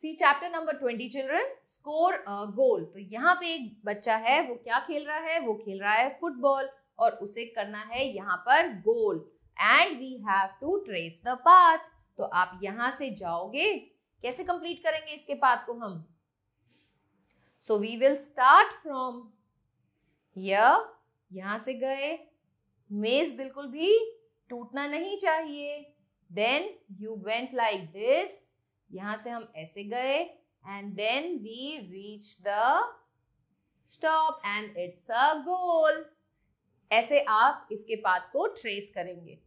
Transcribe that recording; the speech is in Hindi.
सी chapter number twenty children score goal तो यहाँ पे एक बच्चा है वो क्या खेल रहा है वो खेल रहा है फुटबॉल और उसे करना है यहाँ पर goal and we have to trace the path तो आप यहां से जाओगे कैसे कंप्लीट करेंगे इसके पाथ को हम so we will start from यहां से गए मेज बिल्कुल भी टूटना नहीं चाहिए then you went like this यहां से हम ऐसे गए and then we reach the stop and it's a goal ऐसे आप इसके पाथ को ट्रेस करेंगे